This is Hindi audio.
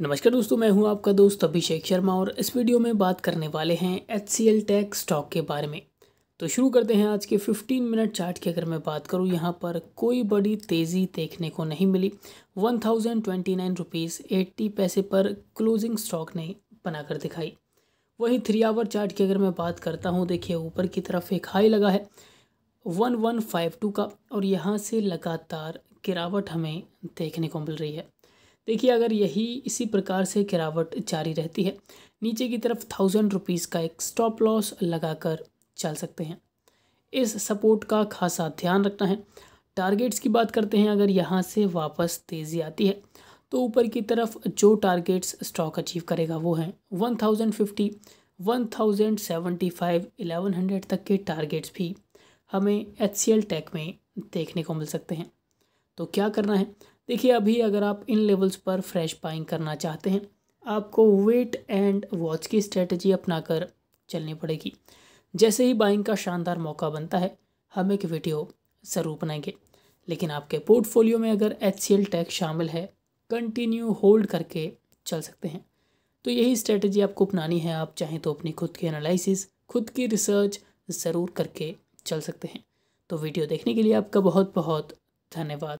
नमस्कार दोस्तों मैं हूं आपका दोस्त अभिषेक शर्मा और इस वीडियो में बात करने वाले हैं H C L tech stock के बारे में तो शुरू करते हैं आज के 15 मिनट चार्ट की अगर मैं बात करूं यहां पर कोई बड़ी तेज़ी देखने को नहीं मिली one thousand twenty nine rupees eighty पैसे पर क्लोजिंग स्टॉक ने बनाकर दिखाई वहीं थ्री आवर चार्ट की अगर मैं बात करता हूँ देखिए ऊपर की तरफ एक हाई लगा है वन वन फाइव टू का और यहाँ से लगातार गिरावट हमें देखने को मिल रही है देखिए अगर यही इसी प्रकार से गिरावट जारी रहती है नीचे की तरफ थाउजेंड रुपीज़ का एक स्टॉप लॉस लगाकर चल सकते हैं इस सपोर्ट का खासा ध्यान रखना है टारगेट्स की बात करते हैं अगर यहाँ से वापस तेज़ी आती है तो ऊपर की तरफ जो टारगेट्स स्टॉक अचीव करेगा वो हैं one thousand fifty one thousand seventy five eleven hundred तक के टारगेट्स भी हमें एच सी एल टेक में देखने को मिल सकते हैं तो क्या करना है देखिए अभी अगर आप इन लेवल्स पर फ्रेश बाइंग करना चाहते हैं आपको वेट एंड वॉच की स्ट्रेटजी अपनाकर चलनी पड़ेगी जैसे ही बाइंग का शानदार मौका बनता है हम एक वीडियो ज़रूर बनाएंगे लेकिन आपके पोर्टफोलियो में अगर एच सी एल टैक्स शामिल है कंटिन्यू होल्ड करके चल सकते हैं तो यही स्ट्रेटजी आपको अपनानी है आप चाहें तो अपनी खुद की एनालिसिस खुद की रिसर्च ज़रूर करके चल सकते हैं तो वीडियो देखने के लिए आपका बहुत बहुत धन्यवाद